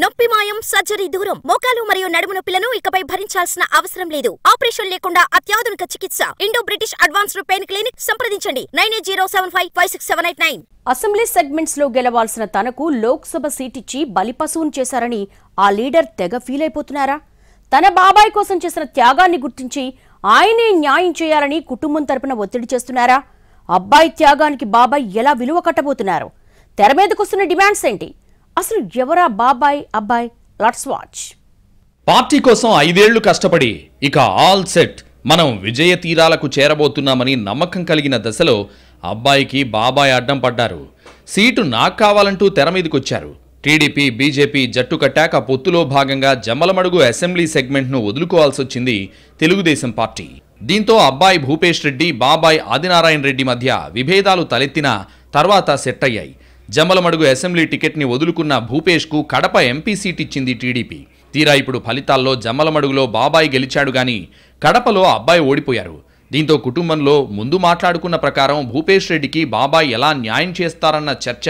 నొప్పి మాయం సర్జరీ దూరం మోకాలు మరియు నడుము నొప్పులను ఇకపై భరించాల్సిన అవసరం లేదు ఆపరేషన్ లేకుండా అత్యాధునిక చికిత్స Indo British advanced pain clinic సంప్రదించండి nine eight zero seven five five six seven eight nine assembly segments లో గెలవాల్సిన తనకు లోక్సభ సీటిచ్చి బలిపశువును చేశారని ఆ లీడర్ తెగ ఫీల్ అయిపోతున్నారా తన బాబాయ్ కోసం చేసిన త్యాగాన్ని గుర్తించి ఆయనే న్యాయం చేయాలని కుటుంబం తరపున ఒత్తిడి చేస్తున్నారా అబ్బాయి త్యాగానికి బాబాయ్ ఎలా విలువ కట్టబోతున్నారు తెర మీదకొస్తున్న డిమాండ్స్ ఏంటి అసలు ఎవరా బాబాయ్ అబ్బాయ్ లట్స్ వాచ్ పార్టీ కోసం ఐదేళ్లు కష్టపడి ఇక ఆల్ సెట్ మనం విజయ తీరాలకు చేరబోతున్నామని నమ్మకం కలిగిన దశలో అబ్బాయికి బాబాయ్ అడ్డం పడ్డారు సీటు నాకు కావాలంటూ తెర మీదకొచ్చారు టీడీపీ బీజేపీ జట్టు కట్టాక పొత్తులో భాగంగా జమ్మలమడుగు అసెంబ్లీ సెగ్మెంట్ను వదులుకోవాల్సొచ్చింది తెలుగుదేశం పార్టీ దీంతో అబ్బాయి భూపేష్ రెడ్డి బాబాయ్ ఆదినారాయణ రెడ్డి మధ్య విభేదాలు తలెత్తిన తర్వాత సెట్ అయ్యాయి జమ్మలమడుగు అసెంబ్లీ టికెట్ని వదులుకున్న భూపేష్కు కడప ఎంపీ సీట్ ఇచ్చింది టీడీపీ తీరా ఇప్పుడు ఫలితాల్లో జమలమడుగులో బాబాయ్ గెలిచాడు గాని కడపలో అబ్బాయి ఓడిపోయారు దీంతో కుటుంబంలో ముందు మాట్లాడుకున్న ప్రకారం భూపేష్ రెడ్డికి బాబాయ్ ఎలా న్యాయం చేస్తారన్న చర్చ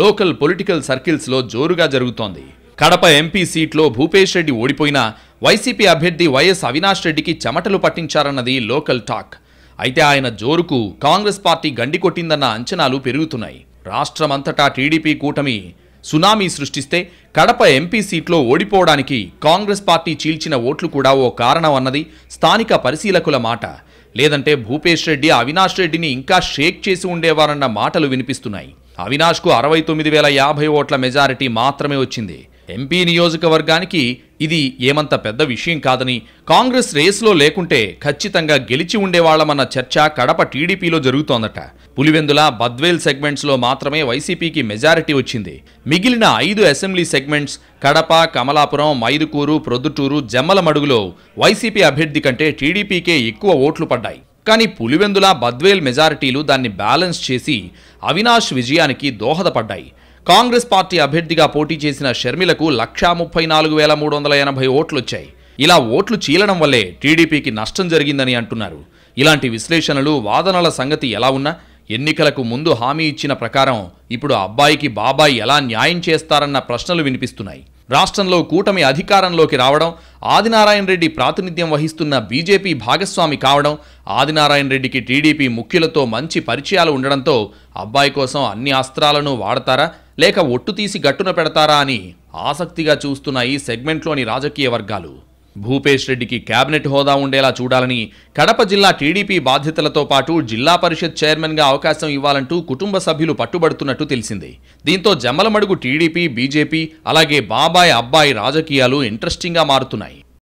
లోకల్ పొలిటికల్ సర్కిల్స్లో జోరుగా జరుగుతోంది కడప ఎంపీ సీట్లో భూపేష్ రెడ్డి ఓడిపోయినా వైసీపీ అభ్యర్థి వైఎస్ అవినాష్ రెడ్డికి చెమటలు పట్టించారన్నది లోకల్ టాక్ అయితే ఆయన జోరుకు కాంగ్రెస్ పార్టీ గండి కొట్టిందన్న అంచనాలు పెరుగుతున్నాయి రాష్ట్రమంతటా టీడీపీ కూటమి సునామీ సృష్టిస్తే కడప ఎంపీ సీట్లో ఓడిపోవడానికి కాంగ్రెస్ పార్టీ చీల్చిన ఓట్లు కూడా ఓ కారణం అన్నది స్థానిక పరిశీలకుల మాట లేదంటే భూపేష్ రెడ్డి అవినాష్ రెడ్డిని ఇంకా షేక్ చేసి ఉండేవారన్న మాటలు వినిపిస్తున్నాయి అవినాష్కు అరవై తొమ్మిది వేల యాభై ఓట్ల మెజారిటీ మాత్రమే వచ్చింది ఎంపీ నియోజకవర్గానికి ఇది ఏమంత పెద్ద విషయం కాదని కాంగ్రెస్ రేసులో లేకుంటే ఖచ్చితంగా గెలిచి ఉండేవాళ్లమన్న చర్చ కడప టీడీపీలో జరుగుతోందట పులివెందుల బద్వేల్ సెగ్మెంట్స్లో మాత్రమే వైసీపీకి మెజారిటీ వచ్చింది మిగిలిన ఐదు అసెంబ్లీ సెగ్మెంట్స్ కడప కమలాపురం మైదుకూరు ప్రొద్దుటూరు జమ్మల మడుగులో వైసీపీ అభ్యర్థి కంటే టీడీపీకే ఎక్కువ ఓట్లు పడ్డాయి కానీ పులివెందుల బద్వేల్ మెజారిటీలు దాన్ని బ్యాలెన్స్ చేసి అవినాష్ విజయానికి దోహదపడ్డాయి కాంగ్రెస్ పార్టీ అభ్యర్థిగా పోటీ చేసిన షర్మిలకు లక్షా ముప్పై నాలుగు వేల మూడు వందల ఎనభై ఓట్లొచ్చాయి ఇలా ఓట్లు చీలడం వల్లే టీడీపీకి నష్టం జరిగిందని అంటున్నారు ఇలాంటి విశ్లేషణలు వాదనల సంగతి ఎలా ఉన్నా ఎన్నికలకు ముందు హామీ ఇచ్చిన ప్రకారం ఇప్పుడు అబ్బాయికి బాబాయి ఎలా న్యాయం చేస్తారన్న ప్రశ్నలు వినిపిస్తున్నాయి రాష్ట్రంలో కూటమి అధికారంలోకి రావడం ఆదినారాయణ రెడ్డి ప్రాతినిధ్యం వహిస్తున్న బీజేపీ భాగస్వామి కావడం ఆదినారాయణ రెడ్డికి టీడీపీ ముఖ్యులతో మంచి పరిచయాలు ఉండడంతో అబ్బాయి కోసం అన్ని అస్త్రాలను వాడతారా లేక ఒట్టు తీసి గట్టున పెడతారా అని ఆసక్తిగా చూస్తున్న ఈ సెగ్మెంట్లోని రాజకీయ వర్గాలు భూపేష్ రెడ్డికి కేబినెట్ హోదా ఉండేలా చూడాలని కడప జిల్లా టీడీపీ బాధ్యతలతో పాటు జిల్లా పరిషత్ చైర్మన్గా అవకాశం ఇవ్వాలంటూ కుటుంబ సభ్యులు పట్టుబడుతున్నట్టు తెలిసింది దీంతో జమ్మలమడుగు టీడీపీ బీజేపీ అలాగే బాబాయ్ అబ్బాయి రాజకీయాలు ఇంట్రెస్టింగ్గా మారుతున్నాయి